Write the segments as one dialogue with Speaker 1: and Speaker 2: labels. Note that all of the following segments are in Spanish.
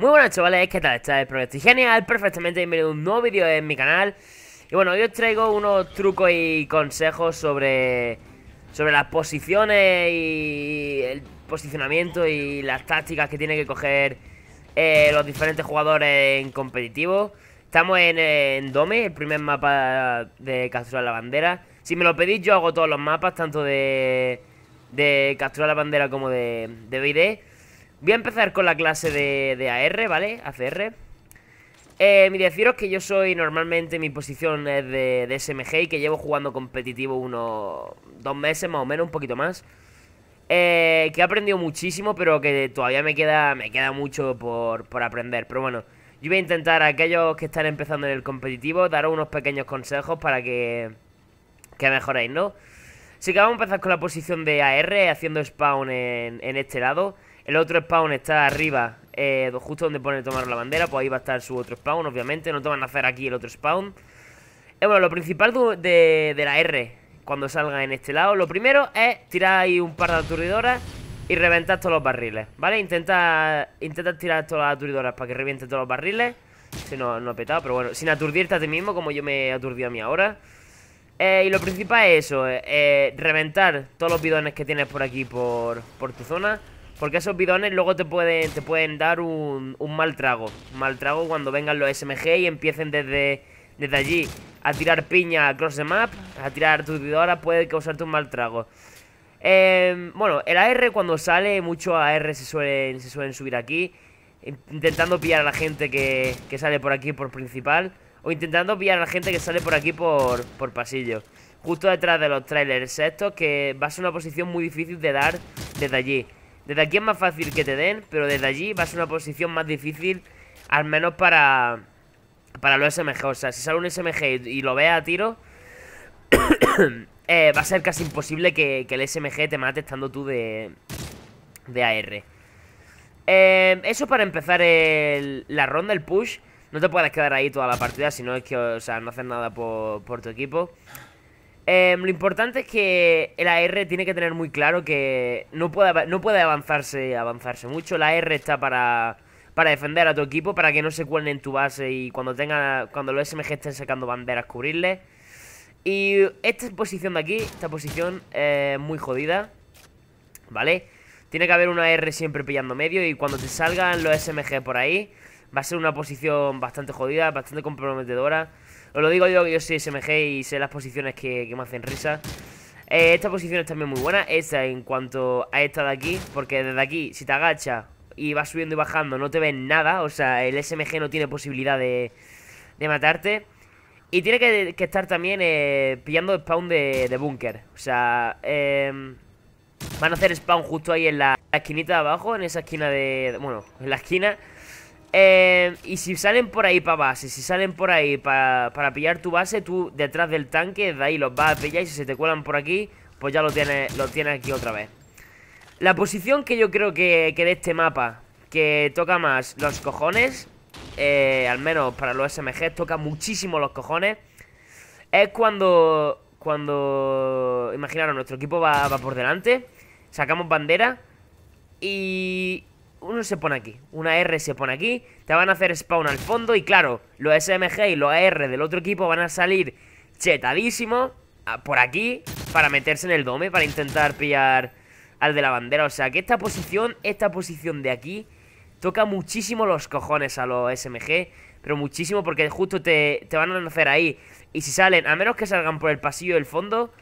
Speaker 1: Muy buenas chavales, ¿qué tal? Está el proyecto genial, perfectamente bienvenido a un nuevo vídeo en mi canal Y bueno, hoy os traigo unos trucos y consejos sobre sobre las posiciones y el posicionamiento y las tácticas que tiene que coger eh, los diferentes jugadores en competitivo Estamos en, Dome, el primer mapa de capturar la bandera Si me lo pedís yo hago todos los mapas, tanto de, de capturar la bandera como de, de BD Voy a empezar con la clase de, AR, ¿vale? ACR eh, deciros que yo soy normalmente, mi posición es de, SMG y que llevo jugando competitivo unos dos meses más o menos, un poquito más. Eh, que he aprendido muchísimo, pero que todavía me queda, me queda mucho por, por, aprender. Pero bueno, yo voy a intentar a aquellos que están empezando en el competitivo, daros unos pequeños consejos para que, que mejoréis, ¿no? Así que vamos a empezar con la posición de AR, haciendo spawn en, en este lado. El otro spawn está arriba, eh, justo donde pone tomar la bandera, pues ahí va a estar su otro spawn, obviamente. No te van a hacer aquí el otro spawn. Eh, bueno, lo principal de, de, la R cuando salga en este lado, lo primero es tirar ahí un par de aturdidoras y reventar todos los barriles, ¿vale? Intenta, intenta tirar todas las aturdidoras para que reviente todos los barriles. Si este no, no ha petado, pero bueno, sin aturdirte a ti mismo como yo me aturdí a mí ahora. Eh, y lo principal es eso, reventar todos los bidones que tienes por aquí, por, por tu zona. Porque esos bidones luego te pueden, te pueden dar un, mal trago. Un mal trago cuando vengan los SMG y empiecen desde, desde allí a tirar piña across the map, a tirar tu bidoras, puede causarte un mal trago. Em, bueno, el AR cuando sale, Muchos AR se suelen, se suelen subir aquí. Intentando pillar a la gente que, sale por aquí por principal. O intentando pillar a la gente que sale por aquí por, por pasillo justo detrás de los trailers Esto que va a ser una posición muy difícil de dar desde allí. Desde aquí es más fácil que te den, pero desde allí vas a una posición más difícil, al menos para, para los SMG. O sea, si sale un SMG y, lo ve a tiro, eh, va a ser casi imposible que, el SMG te mate estando tú de, de AR. Eh, eso para empezar la ronda, el push. No te puedes quedar ahí toda la partida, si no es que, o sea, no haces nada por, por tu equipo. Em, lo importante es que el AR tiene que tener muy claro que no puede, avanzarse, avanzarse mucho. La AR está para, para defender a tu equipo, para que no se cuelen en tu base y cuando, tenga, cuando los SMG estén sacando banderas, cubrirle. Y esta posición de aquí, esta posición eh, muy jodida, ¿vale? Tiene que haber una R siempre pillando medio y cuando te salgan los SMG por ahí, va a ser una posición bastante jodida, bastante comprometedora. Os lo digo yo que yo soy SMG y sé las posiciones que, me hacen risa. Eh, esta posición es también muy buena. Esta en cuanto a esta de aquí. Porque desde aquí, si te agachas y vas subiendo y bajando, no te ven nada. O sea, el SMG no tiene posibilidad de, matarte. Y tiene que, estar también eh, pillando spawn de, búnker. O sea, em, van a hacer spawn justo ahí en la esquinita de abajo. En esa esquina de... Bueno, en la esquina... Eh, y si salen por ahí para base, si salen por ahí para pillar tu base, tú detrás del tanque, de ahí los vas a pillar y si se te cuelan por aquí, pues ya lo tienes, lo tienes aquí otra vez. La posición que yo creo que, de este mapa, que toca más los cojones, eh, al menos para los SMG, toca muchísimo los cojones, es cuando, cuando, imaginaros, nuestro equipo va por delante, sacamos bandera y uno se pone aquí, una R se pone aquí, te van a hacer spawn al fondo y claro, los SMG y los AR del otro equipo van a salir chetadísimo ah, por aquí para meterse en el dome, para intentar pillar al de la bandera. O sea que esta posición, esta posición de aquí, toca muchísimo los cojones a los SMG, pero muchísimo porque justo te, van a hacer ahí. Y si salen, a menos que salgan por el pasillo del fondo,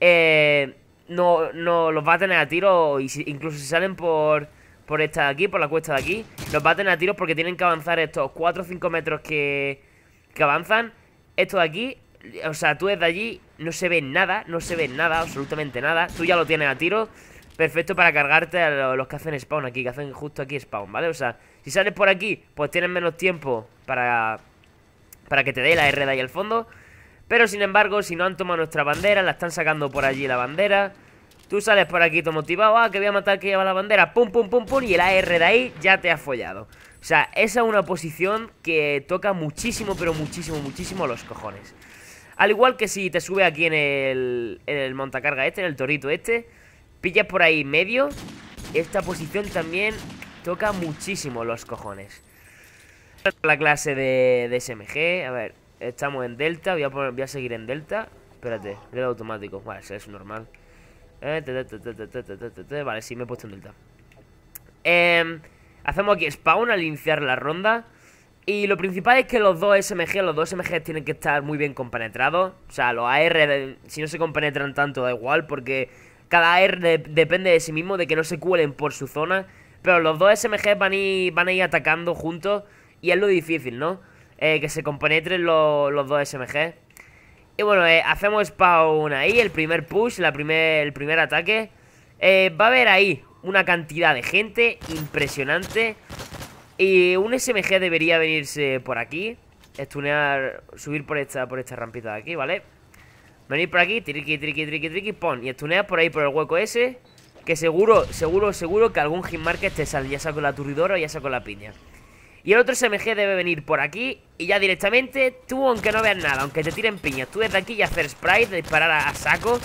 Speaker 1: eh, no, no los va a tener a tiro, y incluso si salen por por esta de aquí, por la cuesta de aquí. Nos baten a tiros porque tienen que avanzar estos 4 o 5 metros que, que avanzan. Esto de aquí, o sea, tú desde allí no se ve nada, no se ve nada, absolutamente nada. Tú ya lo tienes a tiro, Perfecto para cargarte a los que hacen spawn aquí, que hacen justo aquí spawn, ¿vale? O sea, si sales por aquí, pues tienes menos tiempo para, para que te dé la R de ahí al fondo. Pero sin embargo, si no han tomado nuestra bandera, la están sacando por allí la bandera. Tú sales por aquí todo motivado, ah, que voy a matar que lleva la bandera, pum, pum, pum, pum, y el AR de ahí ya te ha follado. O sea, esa es una posición que toca muchísimo, pero muchísimo, muchísimo los cojones. Al igual que si te sube aquí en el, en el montacarga este, en el torito este, pillas por ahí medio, esta posición también toca muchísimo los cojones. La clase de, SMG, a ver, estamos en Delta, voy a, seguir en Delta. Espérate, el automático, vale, eso es normal. Vale, sí, me he puesto en delta. Em, hacemos aquí spawn al iniciar la ronda. Y lo principal es que los dos SMG, los dos SMG tienen que estar muy bien compenetrados. O sea, los AR, si no se compenetran tanto, da igual, porque cada AR depende de sí mismo, de que no se cuelen por su zona. Pero los dos SMG van, van a ir atacando juntos y es lo difícil, ¿no? Eh, que se compenetren los dos SMG bueno, eh, hacemos spawn ahí, el primer push, la primer, el primer ataque. Eh, va a haber ahí una cantidad de gente impresionante. Y un SMG debería venirse por aquí. Estunear, subir por esta, por esta rampita de aquí, ¿vale? Venir por aquí, triqui, triqui, triqui, triqui, pon. Y estunear por ahí, por el hueco ese. Que seguro, seguro, seguro que algún hitmarker te sale, ya saco la turridora, o ya saco la piña. Y el otro SMG debe venir por aquí Y ya directamente, tú aunque no veas nada Aunque te tiren piñas, tú desde aquí y hacer spray Disparar a, saco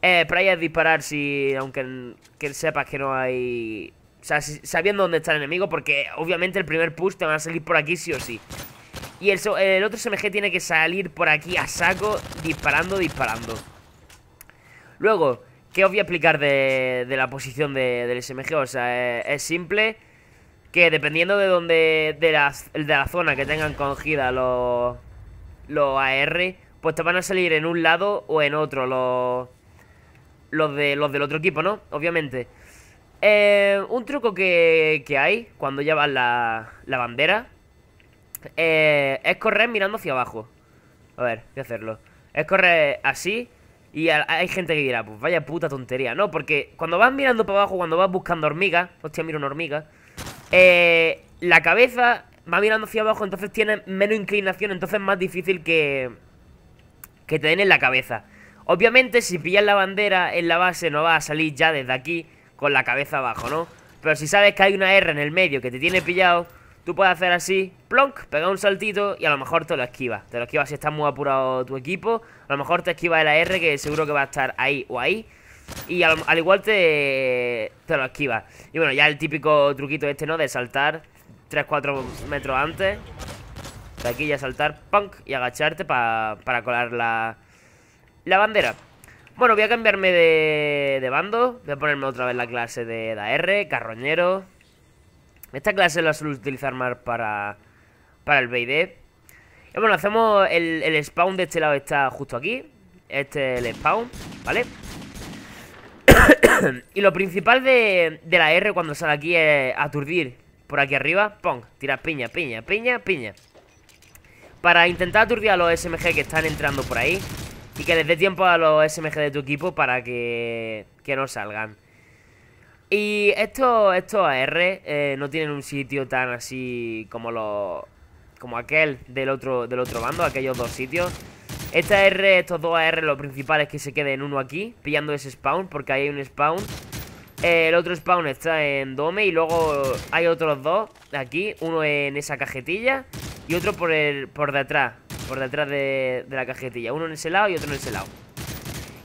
Speaker 1: eh, Spray es disparar si... Aunque que sepas que no hay... O sea, sabiendo dónde está el enemigo Porque obviamente el primer push te va a salir por aquí sí o sí Y el, otro SMG tiene que salir por aquí a saco Disparando, disparando Luego, ¿qué os voy a explicar de, la posición del SMG? O sea, es simple que dependiendo de donde de, las, de la zona que tengan cogida los los AR, pues te van a salir en un lado o en otro los los de los del otro equipo, ¿no? Obviamente. Eh, un truco que, que, hay cuando llevas la, la bandera eh, es correr mirando hacia abajo. A ver, voy a hacerlo. Es correr así y hay gente que dirá, pues vaya puta tontería. No, porque cuando vas mirando para abajo, cuando vas buscando hormigas, hostia, miro una hormiga, eh, la cabeza va mirando hacia abajo, entonces tiene menos inclinación, entonces es más difícil que, que te den en la cabeza. Obviamente, si pillas la bandera en la base, no vas a salir ya desde aquí con la cabeza abajo, ¿no? Pero si sabes que hay una R en el medio que te tiene pillado, tú puedes hacer así, plonk, pegar un saltito y a lo mejor te lo esquivas. Te lo esquivas si está muy apurado tu equipo, a lo mejor te esquivas la R que seguro que va a estar ahí o ahí. Y al, igual te, te lo esquivas Y bueno, ya el típico truquito este, ¿no? De saltar 3-4 metros antes De aquí ya saltar, punk Y agacharte para colar la, bandera Bueno, voy a cambiarme de, de bando Voy a ponerme otra vez la clase de R carroñero Esta clase la suelo utilizar más para, el BD y bueno, hacemos el, el spawn de este lado está justo aquí Este es el spawn, ¿vale? vale y lo principal de, la R cuando sale aquí es aturdir por aquí arriba. Pong, tiras piña, piña, piña, piña. Para intentar aturdir a los SMG que están entrando por ahí. Y que les dé tiempo a los SMG de tu equipo para que, no salgan. Y estos, esto AR eh, no tienen un sitio tan así como lo Como aquel del otro, del otro bando, aquellos dos sitios esta R, estos dos AR, lo principal es que se queden uno aquí, pillando ese spawn, porque ahí hay un spawn. Eh, el otro spawn está en Dome y luego hay otros dos aquí, uno en esa cajetilla y otro por el por detrás, por detrás de, la cajetilla. Uno en ese lado y otro en ese lado.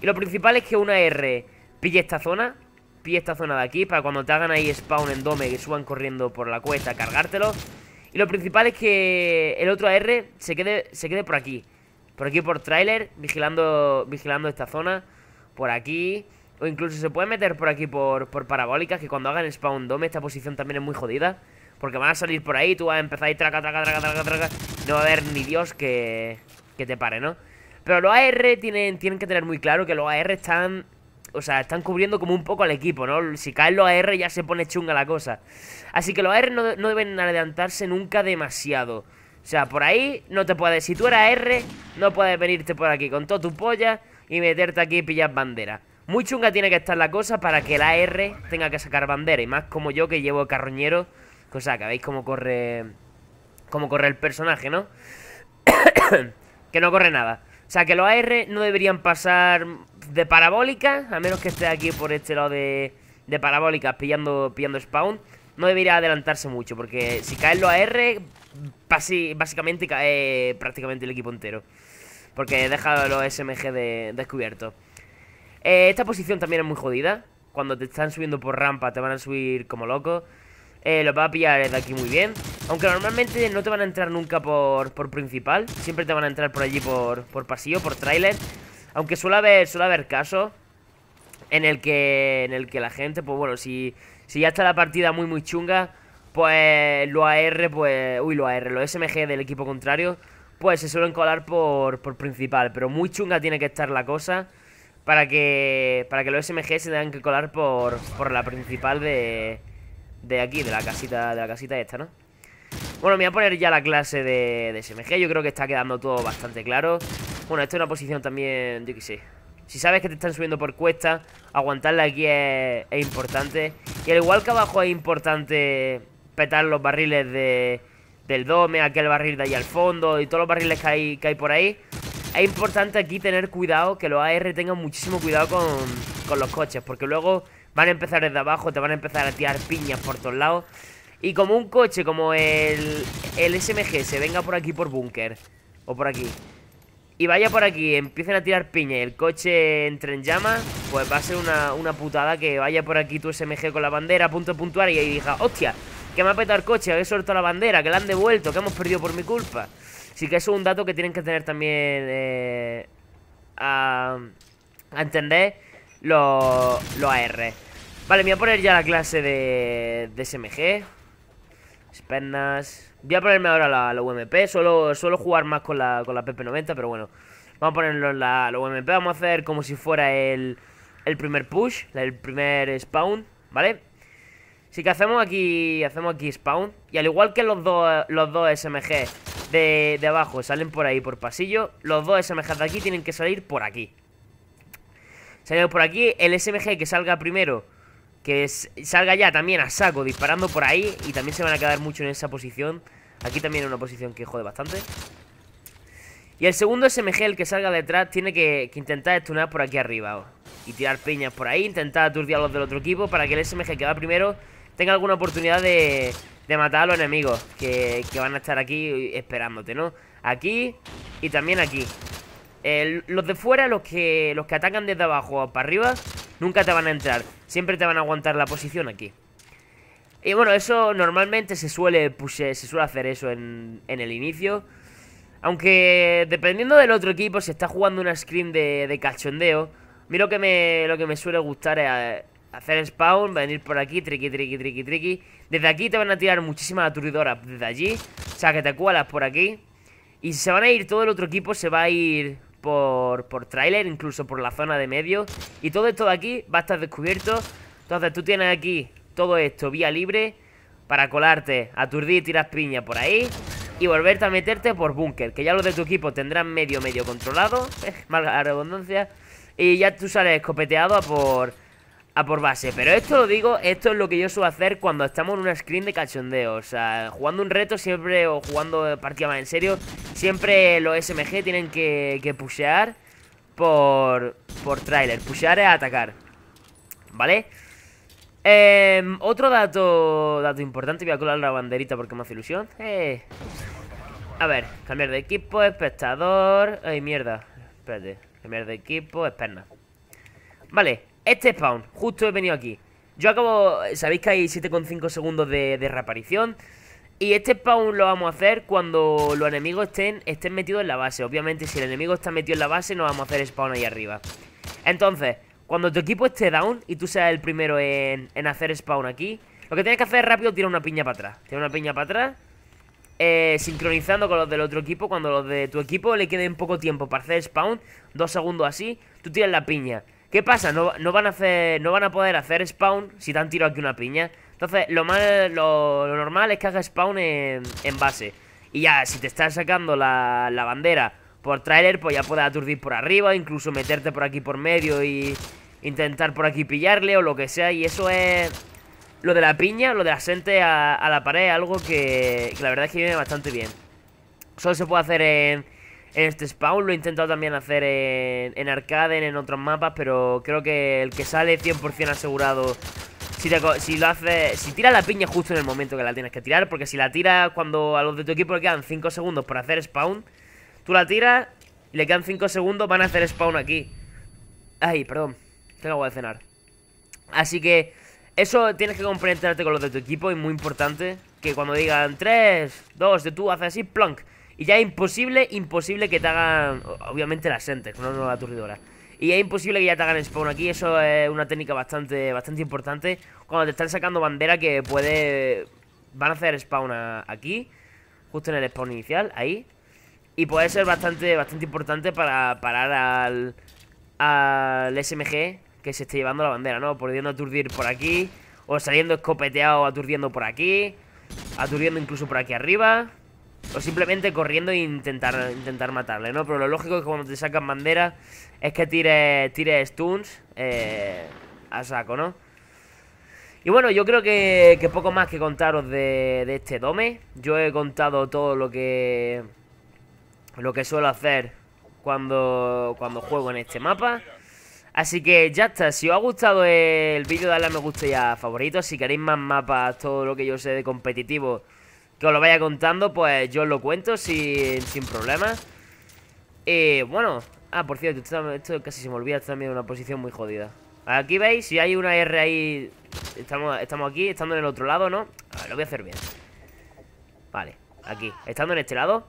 Speaker 1: Y lo principal es que una R pille esta zona, pille esta zona de aquí, para cuando te hagan ahí spawn en Dome que suban corriendo por la cuesta, cargártelo. Y lo principal es que el otro AR se quede, se quede por aquí. Por aquí por trailer, vigilando, vigilando esta zona. Por aquí. O incluso se puede meter por aquí por, por parabólicas, que cuando hagan spawn dome esta posición también es muy jodida. Porque van a salir por ahí, tú vas a empezar ahí traca, traca, traca, traca, traca. No va a haber ni Dios que, que te pare, ¿no? Pero los AR tienen, tienen que tener muy claro que los AR están... O sea, están cubriendo como un poco al equipo, ¿no? Si caen los AR ya se pone chunga la cosa. Así que los AR no, no deben adelantarse nunca demasiado. O sea, por ahí no te puedes... Si tú eras R, no puedes venirte por aquí con todo tu polla y meterte aquí y pillar bandera. Muy chunga tiene que estar la cosa para que la R tenga que sacar bandera. Y más como yo que llevo carroñero. Cosa que veis cómo corre... Cómo corre el personaje, ¿no? que no corre nada. O sea, que los AR no deberían pasar de parabólica, a menos que esté aquí por este lado de, de parabólicas pillando, pillando spawn no debería adelantarse mucho, porque si caen los AR, básicamente cae eh, prácticamente el equipo entero. Porque deja los SMG de, descubiertos. Eh, esta posición también es muy jodida. Cuando te están subiendo por rampa, te van a subir como loco. Eh, los va a pillar de aquí muy bien. Aunque normalmente no te van a entrar nunca por, por principal. Siempre te van a entrar por allí por, por pasillo, por trailer. Aunque suele haber, suele haber casos en el que en el que la gente, pues bueno, si, si ya está la partida muy, muy chunga, pues los AR, pues... Uy, los AR, los SMG del equipo contrario, pues se suelen colar por, por principal. Pero muy chunga tiene que estar la cosa para que para que los SMG se tengan que colar por, por la principal de, de aquí, de la casita de la casita esta, ¿no? Bueno, me voy a poner ya la clase de, de SMG, yo creo que está quedando todo bastante claro. Bueno, esta es una posición también, yo que sé, si sabes que te están subiendo por cuesta, aguantarla aquí es, importante. Y al igual que abajo es importante petar los barriles de, del dome, aquel barril de ahí al fondo y todos los barriles que hay, que hay por ahí. Es importante aquí tener cuidado, que los AR tengan muchísimo cuidado con, los coches, porque luego van a empezar desde abajo, te van a empezar a tirar piñas por todos lados. Y como un coche, como el, el SMG, se venga por aquí por búnker, o por aquí, y vaya por aquí, empiecen a tirar piña y el coche entre en llamas, pues va a ser una, putada que vaya por aquí tu SMG con la bandera punto de puntuar y ahí diga, hostia, que me ha petado el coche, he suelto la bandera, que la han devuelto, que hemos perdido por mi culpa. Así que eso es un dato que tienen que tener también eh, a, entender los, AR. Vale, me voy a poner ya la clase de, de SMG espernas Voy a ponerme ahora la, UMP. Suelo, suelo, jugar más con la, con la PP90, pero bueno. Vamos a ponerlo en la, UMP. Vamos a hacer como si fuera el, el primer push, el primer spawn, ¿vale? Así que hacemos aquí hacemos aquí spawn. Y al igual que los dos, los dos SMG de, de abajo salen por ahí, por pasillo, los dos SMG de aquí tienen que salir por aquí. Salimos por aquí. El SMG que salga primero que salga ya también a saco disparando por ahí y también se van a quedar mucho en esa posición. Aquí también es una posición que jode bastante. Y el segundo SMG, el que salga detrás, tiene que, intentar estunar por aquí arriba. Oh, y tirar piñas por ahí, intentar aturdir a los del otro equipo para que el SMG que va primero tenga alguna oportunidad de, de matar a los enemigos que, que van a estar aquí esperándote, ¿no? Aquí y también aquí los de fuera, los que, los que atacan desde abajo para arriba, nunca te van a entrar. Siempre te van a aguantar la posición aquí. Y bueno, eso normalmente se suele, se suele hacer eso en, el inicio. Aunque dependiendo del otro equipo, si está jugando una screen de, cachondeo, a lo que, me, lo que me suele gustar es eh, hacer spawn, venir por aquí, triqui, triqui, triqui, triqui. Desde aquí te van a tirar muchísimas aturdidoras desde allí. O sea, que te cuelas por aquí. Y si se van a ir todo el otro equipo, se va a ir por, por tráiler, incluso por la zona de medio. Y todo esto de aquí va a estar descubierto. Entonces tú tienes aquí todo esto vía libre para colarte, aturdir y tirar piña por ahí. Y volverte a meterte por búnker, que ya los de tu equipo tendrán medio, medio controlado. Mala eh, redundancia. Y ya tú sales escopeteado a por, a por base. Pero esto lo digo, esto es lo que yo suelo hacer cuando estamos en una screen de cachondeo. O sea, jugando un reto siempre o jugando partida más en serio, Siempre los SMG tienen que, pushear por, por trailer. Pushear es atacar. ¿Vale? Em, otro dato dato importante. Voy a colar la banderita porque me hace ilusión. Eh, a ver, cambiar de equipo, espectador... Ay, mierda. Espérate. Cambiar de equipo, esperna. Vale, este spawn. Justo he venido aquí. Yo acabo... Sabéis que hay 7,5 segundos de reaparición. Y este spawn lo vamos a hacer cuando los enemigos estén, estén metidos en la base. Obviamente, si el enemigo está metido en la base, no vamos a hacer spawn ahí arriba. Entonces, cuando tu equipo esté down y tú seas el primero en, hacer spawn aquí, lo que tienes que hacer rápido es tirar una piña para atrás. Tira una piña para atrás, eh, sincronizando con los del otro equipo. Cuando los de tu equipo le queden poco tiempo para hacer spawn, dos segundos así, tú tiras la piña. ¿Qué pasa? No, van a hacer, no van a poder hacer spawn si te han tirado aquí una piña. Entonces, lo, lo, normal es que haga spawn en, base. Y ya, si te estás sacando la, la bandera por trailer, pues ya puedes aturdir por arriba, incluso meterte por aquí por medio y intentar por aquí pillarle o lo que sea. Y eso es lo de la piña, lo de la a, la pared, algo que, la verdad es que viene bastante bien. Solo se puede hacer en, este spawn, lo he intentado también hacer en, en arcade, en, en otros mapas, pero creo que el que sale 100% asegurado si, lo haces. Si tira la piña justo en el momento que la tienes que tirar. Porque si la tiras cuando a los de tu equipo le quedan 5 segundos para hacer spawn. Tú la tiras y le quedan 5 segundos. Van a hacer spawn aquí. Ay, perdón. tengo agua de cenar. Así que. Eso tienes que comprenderte con los de tu equipo. Es muy importante. Que cuando digan 3, 2, de tú haces así, plunk Y ya es imposible, imposible que te hagan. Obviamente la entes, no, no la aturdidora. Y es imposible que ya te hagan spawn aquí, eso es una técnica bastante, bastante importante. Cuando te están sacando bandera que puede... Van a hacer spawn aquí, justo en el spawn inicial, ahí. Y puede ser bastante, bastante importante para parar al, al SMG que se esté llevando la bandera, ¿no? Pudiendo aturdir por aquí, o saliendo escopeteado aturdiendo por aquí, aturdiendo incluso por aquí arriba. O simplemente corriendo e intentar, intentar matarle, ¿no? Pero lo lógico es que cuando te sacan bandera es que tires, tire stuns eh, a saco, ¿no? Y bueno, yo creo que, poco más que contaros de, este Dome. Yo he contado todo lo que lo que suelo hacer cuando, cuando juego en este mapa. Así que ya está, si os ha gustado el vídeo, dadle a me gusta y a favorito. Si queréis más mapas, todo lo que yo sé de competitivo que os lo vaya contando, pues yo os lo cuento sin, sin problemas. Y bueno, ah, por cierto, esto, casi se me olvida, esto también una posición muy jodida. Aquí veis, si hay una R ahí, estamos, estamos aquí, estando en el otro lado, ¿no? A ver, lo voy a hacer bien. Vale, aquí, estando en este lado.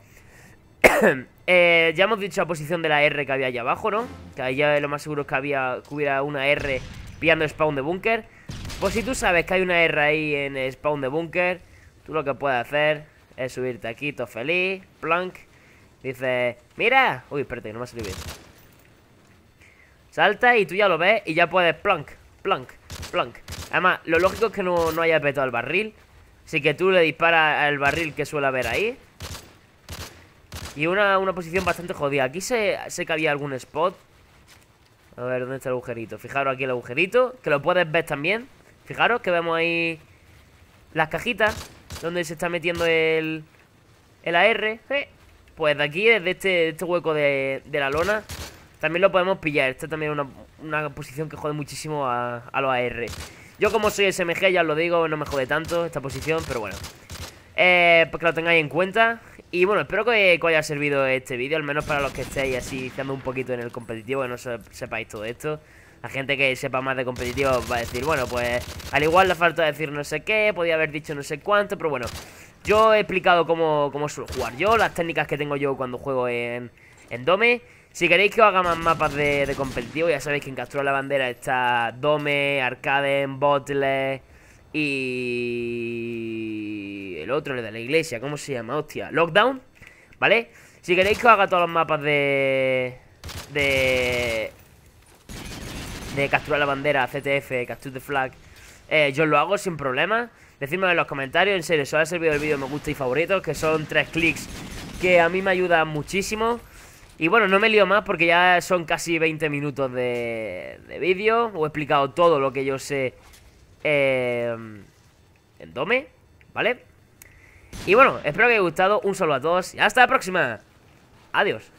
Speaker 1: Eh, ya hemos dicho la posición de la R que había allá abajo, ¿no? Que ya lo más seguro es que, había, que hubiera una R pillando spawn de búnker. Pues si tú sabes que hay una R ahí en spawn de búnker, Tú lo que puedes hacer es subirte aquí, todo feliz, plank. Dices, mira. Uy, espérate, no me ha salido bien. Salta y tú ya lo ves y ya puedes plank, plank, plank. Además, lo lógico es que no, no haya petado al barril. Así que tú le disparas al barril que suele haber ahí. Y una, posición bastante jodida. Aquí sé que había algún spot. A ver, ¿dónde está el agujerito? Fijaros aquí el agujerito, que lo puedes ver también. Fijaros que vemos ahí las cajitas dónde se está metiendo el, el AR, pues de aquí, desde este, este hueco de, la lona, también lo podemos pillar. Esta también es una, una posición que jode muchísimo a, los AR. Yo como soy SMG, ya os lo digo, no me jode tanto esta posición, pero bueno. Eh, pues que lo tengáis en cuenta. Y bueno, espero que, os haya servido este vídeo, al menos para los que estéis así iniciando un poquito en el competitivo, que no sepáis todo esto. La gente que sepa más de competitivo va a decir, bueno, pues al igual le falta decir no sé qué, podía haber dicho no sé cuánto, pero bueno, yo he explicado cómo, suelo jugar yo, las técnicas que tengo yo cuando juego en, en Dome. Si queréis que os haga más mapas de, competitivo, ya sabéis que en la Bandera está Dome, Arcaden, Bottle y... El otro, el de la iglesia, ¿cómo se llama? Hostia, Lockdown, ¿vale? Si queréis que os haga todos los mapas de... De de capturar la bandera, CTF, capture the flag, eh, yo lo hago sin problema. Decidme en los comentarios, en serio, si os ha servido el vídeo me gusta y favoritos, que son tres clics que a mí me ayudan muchísimo. Y bueno, no me lío más porque ya son casi 20 minutos de, vídeo. he explicado todo lo que yo sé eh, en Dome, ¿vale? Y bueno, espero que os haya gustado. Un saludo a todos y hasta la próxima. Adiós.